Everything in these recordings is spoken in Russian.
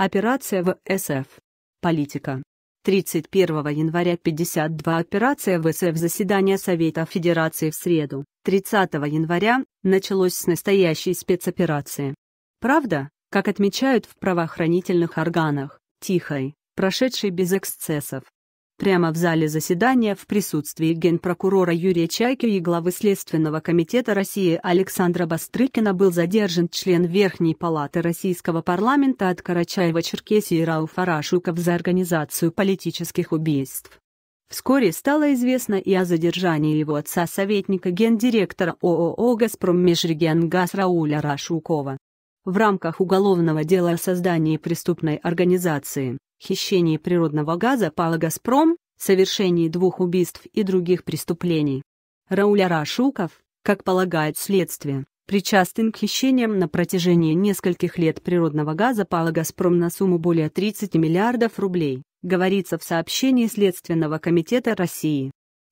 Операция в СФ. Политика. 31 января 52 операция в СФ заседание Совета Федерации в среду. 30 января началось с настоящей спецоперации. Правда, как отмечают в правоохранительных органах, тихой, прошедшей без эксцессов, прямо в зале заседания в присутствии генпрокурора Юрия Чайки и главы Следственного комитета России Александра Бастрыкина был задержан член Верхней палаты Российского парламента от Карачаева-Черкесии Рауф Арашуков за организацию политических убийств. Вскоре стало известно и о задержании его отца советника гендиректора ООО «Газпром» Межрегионгаз Рауля Рашукова в рамках уголовного дела о создании преступной организации хищении природного газа пала «Газпром», совершении двух убийств и других преступлений. Рауля Рашуков, как полагает следствие, причастен к хищениям на протяжении нескольких лет природного газа пала «Газпром» на сумму более 30 миллиардов рублей, говорится в сообщении Следственного комитета России.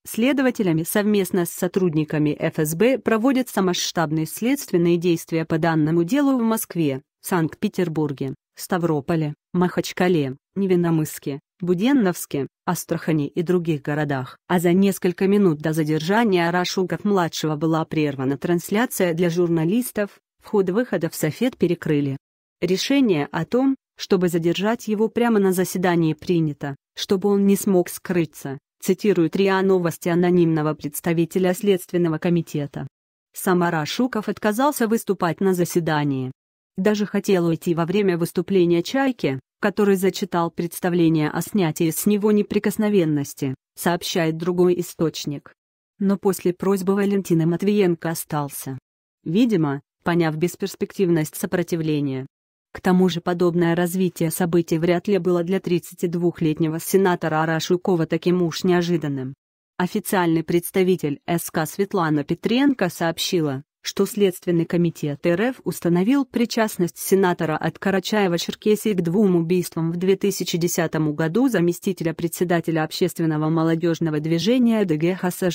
Следователями совместно с сотрудниками ФСБ проводятся масштабные следственные действия по данному делу в Москве, Санкт-Петербурге, Ставрополе, Махачкале, Невиномысске, Буденновске, Астрахани и других городах, а за несколько минут до задержания Рашуков-младшего была прервана трансляция для журналистов, вход выхода в Софет перекрыли. Решение о том, чтобы задержать его прямо на заседании принято, чтобы он не смог скрыться, цитирует РИА Новости анонимного представителя Следственного комитета. Самара Шуков отказался выступать на заседании. Даже хотел уйти во время выступления «Чайки», который зачитал представление о снятии с него неприкосновенности, сообщает другой источник. Но после просьбы Валентина Матвиенко остался. Видимо, поняв бесперспективность сопротивления. К тому же подобное развитие событий вряд ли было для 32-летнего сенатора Арашукова таким уж неожиданным. Официальный представитель СК Светлана Петренко сообщила, что Следственный комитет РФ установил причастность сенатора от Карачаева-Черкесии к двум убийствам в 2010 году заместителя председателя общественного молодежного движения ДГ Хаса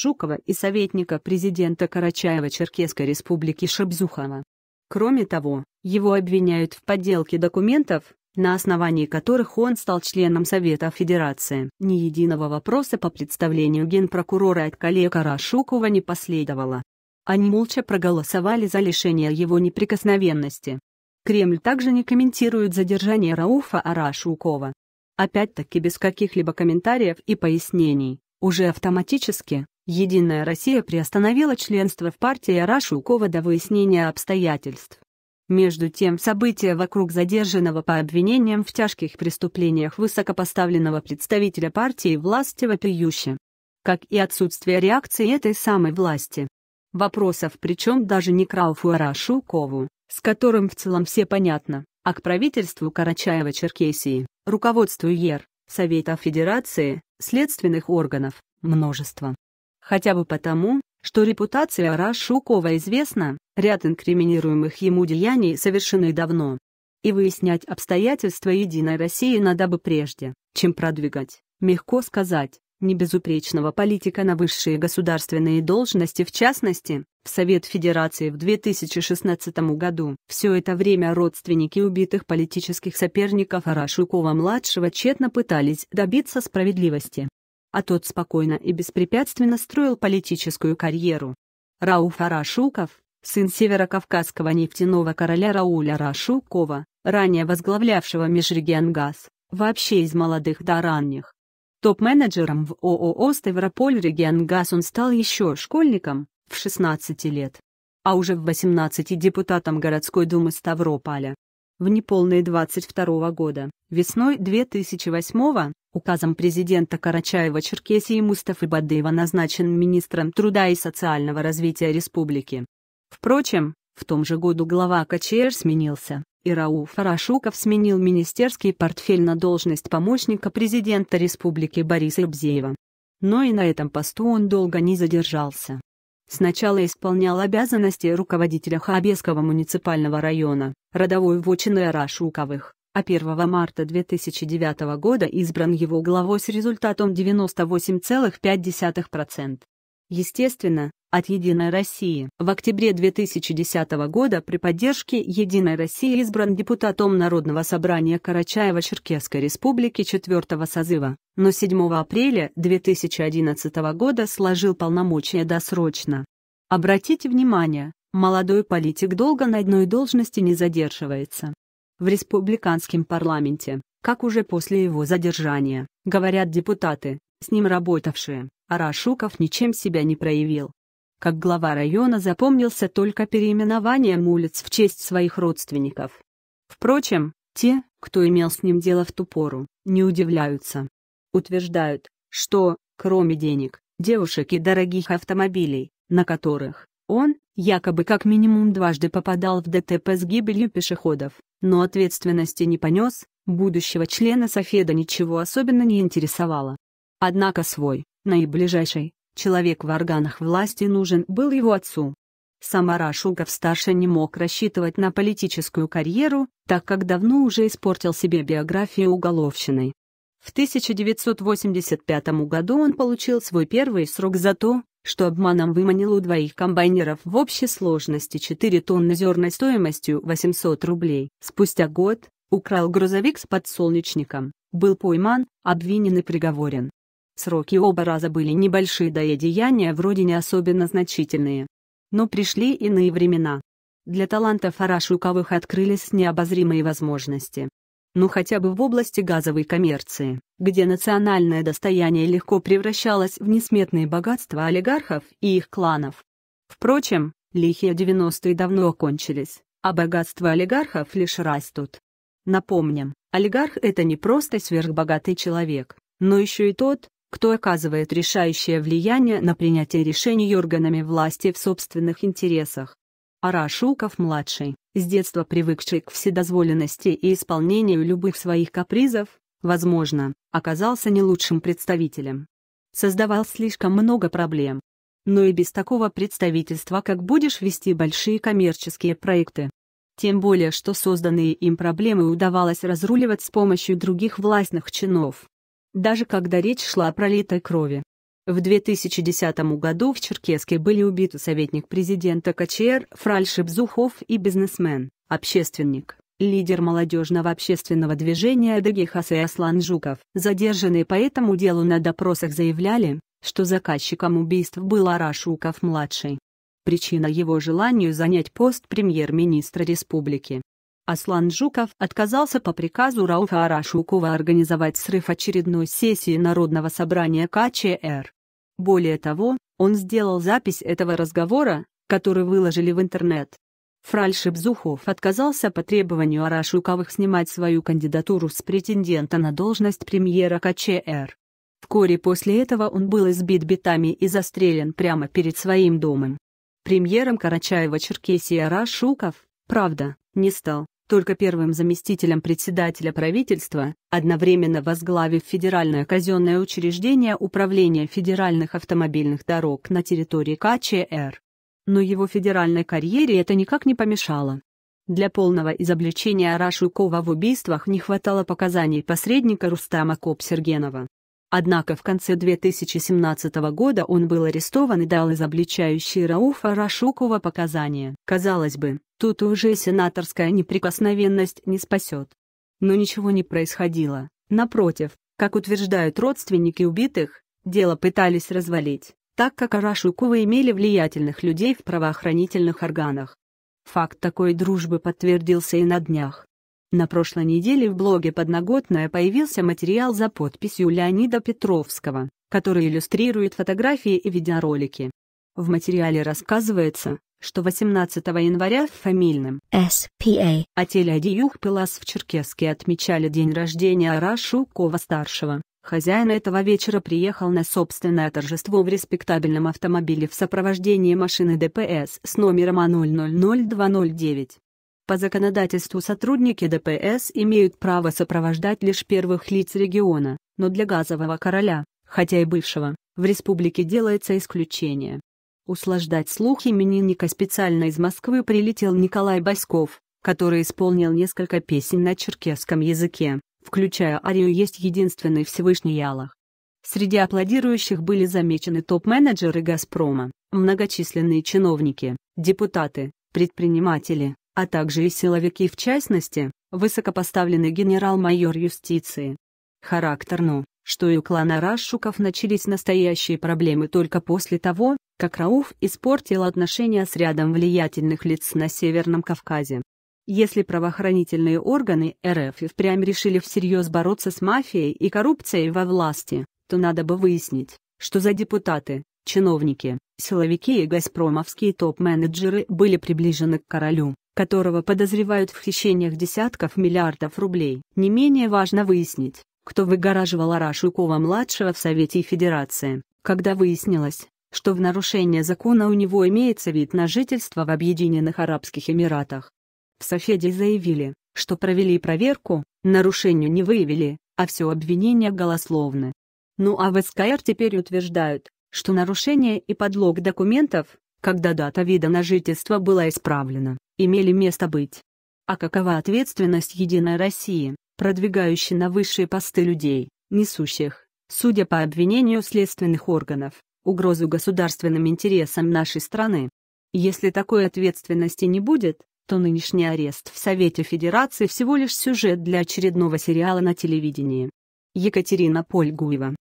и советника президента Карачаева-Черкесской республики Шабзухова. Кроме того, его обвиняют в подделке документов, на основании которых он стал членом Совета Федерации. Ни единого вопроса по представлению генпрокурора от коллега Рашукова не последовало. Они молча проголосовали за лишение его неприкосновенности. Кремль также не комментирует задержание Рауфа Арашукова. Опять-таки без каких-либо комментариев и пояснений, уже автоматически, «Единая Россия» приостановила членство в партии Арашукова до выяснения обстоятельств. Между тем события вокруг задержанного по обвинениям в тяжких преступлениях высокопоставленного представителя партии власти вопиюще. Как и отсутствие реакции этой самой власти вопросов, причем даже не к Рауфу Арашукову, с которым в целом все понятно, а к правительству Карачаева-Черкесии, руководству ЕР, Совета Федерации, следственных органов, множество. Хотя бы потому, что репутация Арашукова известна, ряд инкриминируемых ему деяний совершены давно. И выяснять обстоятельства Единой России надо бы прежде, чем продвигать, мягко сказать, небезупречного политика на высшие государственные должности, в частности, в Совет Федерации в 2016 году. Все это время родственники убитых политических соперников Арашукова-младшего тщетно пытались добиться справедливости. А тот спокойно и беспрепятственно строил политическую карьеру. Рауф Арашуков, сын северокавказского нефтяного короля Рауля Арашукова, ранее возглавлявшего Межрегионгаз, вообще из молодых до ранних, Топ-менеджером в ООО «Ставрополь Регионгаз» он стал еще школьником, в 16 лет, а уже в 18 депутатом городской думы Ставрополя. В неполные 22 года, весной 2008 указом президента Карачаева-Черкесии Мустафы Бадыева назначен министром труда и социального развития республики. Впрочем, в том же году глава КЧР сменился, и Рауф Арашуков сменил министерский портфель на должность помощника президента республики Бориса Ибзеева. Но и на этом посту он долго не задержался. Сначала исполнял обязанности руководителя Хабесского муниципального района, родовой вотчины Арашуковых, а 1 марта 2009 года избран его главой с результатом 98,5%. Естественно, от «Единой России». В октябре 2010 года при поддержке «Единой России» избран депутатом Народного собрания Карачаева-Черкесской республики 4 созыва, но 7 апреля 2011 года сложил полномочия досрочно. Обратите внимание, молодой политик долго на одной должности не задерживается. В республиканском парламенте, как уже после его задержания, говорят депутаты, с ним работавшие, Арашуков ничем себя не проявил. Как глава района запомнился только переименованием улиц в честь своих родственников. Впрочем, те, кто имел с ним дело в ту пору, не удивляются. Утверждают, что, кроме денег, девушек и дорогих автомобилей, на которых он, якобы как минимум дважды попадал в ДТП с гибелью пешеходов, но ответственности не понес, будущего члена Софеда ничего особенно не интересовало. Однако свой, наиближайший, человек в органах власти нужен был его отцу. Самара Шугов старший не мог рассчитывать на политическую карьеру, так как давно уже испортил себе биографию уголовщиной. В 1985 году он получил свой первый срок за то, что обманом выманил у двоих комбайнеров в общей сложности 4 тонны зерной стоимостью 800 рублей. Спустя год, украл грузовик с подсолнечником, был пойман, обвинен и приговорен. Сроки оба раза были небольшие, да и деяния вроде не особенно значительные. Но пришли иные времена. Для талантов Арашуковых открылись необозримые возможности. Ну хотя бы в области газовой коммерции, где национальное достояние легко превращалось в несметные богатства олигархов и их кланов. Впрочем, лихие 90-е давно окончились, а богатства олигархов лишь растут. Напомним, олигарх – это не просто сверхбогатый человек, но еще и тот, кто оказывает решающее влияние на принятие решений органами власти в собственных интересах. Арашуков младший с детства привыкший к вседозволенности и исполнению любых своих капризов, возможно, оказался не лучшим представителем. Создавал слишком много проблем. Но и без такого представительства как будешь вести большие коммерческие проекты. Тем более, что созданные им проблемы удавалось разруливать с помощью других властных чинов, даже когда речь шла о пролитой крови. В 2010 году в Черкеске были убиты советник президента КЧР Фральшип Зухов и бизнесмен, общественник, лидер молодежного общественного движения Дагихас и Аслан Жуков. Задержанные по этому делу на допросах заявляли, что заказчиком убийств был Арашуков-младший. Причина его желанию занять пост премьер-министра республики. Аслан Жуков отказался по приказу Рауфа Арашукова организовать срыв очередной сессии Народного собрания КЧР. Более того, он сделал запись этого разговора, который выложили в интернет. Фральшип Зухов отказался по требованию Арашуковых снимать свою кандидатуру с претендента на должность премьера КЧР. Вскоре после этого он был избит битами и застрелен прямо перед своим домом. Премьером карачаева Черкесия Арашуков, Правда, не стал, только первым заместителем председателя правительства, одновременно возглавив федеральное казенное учреждение Управления федеральных автомобильных дорог на территории КЧР. Но его федеральной карьере это никак не помешало. Для полного изобличения Рашукова в убийствах не хватало показаний посредника Рустама коп Однако в конце 2017 года он был арестован и дал изобличающие Рауфа Рашукова показания. Казалось бы, Тут уже сенаторская неприкосновенность не спасет. Но ничего не происходило. Напротив, как утверждают родственники убитых, дело пытались развалить, так как Арашукова имели влиятельных людей в правоохранительных органах. Факт такой дружбы подтвердился и на днях. На прошлой неделе в блоге «Подноготная» появился материал за подписью Леонида Петровского, который иллюстрирует фотографии и видеоролики. В материале рассказывается, что 18 января в фамильном SPA отеле Адиюх Пелас в Черкеске отмечали день рождения Рашукова-старшего. Хозяин этого вечера приехал на собственное торжество в респектабельном автомобиле в сопровождении машины ДПС с номером А000209. По законодательству сотрудники ДПС имеют право сопровождать лишь первых лиц региона, но для газового короля, хотя и бывшего, в республике делается исключение. Услаждать слух именинника специально из Москвы прилетел Николай Баськов, который исполнил несколько песен на черкесском языке, включая «Арию есть единственный Всевышний Ялах». Среди аплодирующих были замечены топ-менеджеры «Газпрома», многочисленные чиновники, депутаты, предприниматели, а также и силовики в частности, высокопоставленный генерал-майор юстиции. Характерно, что и у клана Рашуков начались настоящие проблемы только после того, как Рауф испортил отношения с рядом влиятельных лиц на Северном Кавказе. Если правоохранительные органы РФ и впрямь решили всерьез бороться с мафией и коррупцией во власти, то надо бы выяснить, что за депутаты, чиновники, силовики и газпромовские топ-менеджеры были приближены к королю, которого подозревают в хищениях десятков миллиардов рублей. Не менее важно выяснить, кто выгораживал Арашукова-младшего в Совете Федерации. Когда выяснилось, что в нарушение закона у него имеется вид на жительство в Объединенных Арабских Эмиратах. В Софеде заявили, что провели проверку, нарушению не выявили, а все обвинения голословны. Ну а в СКР теперь утверждают, что нарушение и подлог документов, когда дата вида на жительство была исправлена, имели место быть. А какова ответственность Единой России, продвигающей на высшие посты людей, несущих, судя по обвинению следственных органов, угрозу государственным интересам нашей страны. Если такой ответственности не будет, то нынешний арест в Совете Федерации всего лишь сюжет для очередного сериала на телевидении. Екатерина Польгуева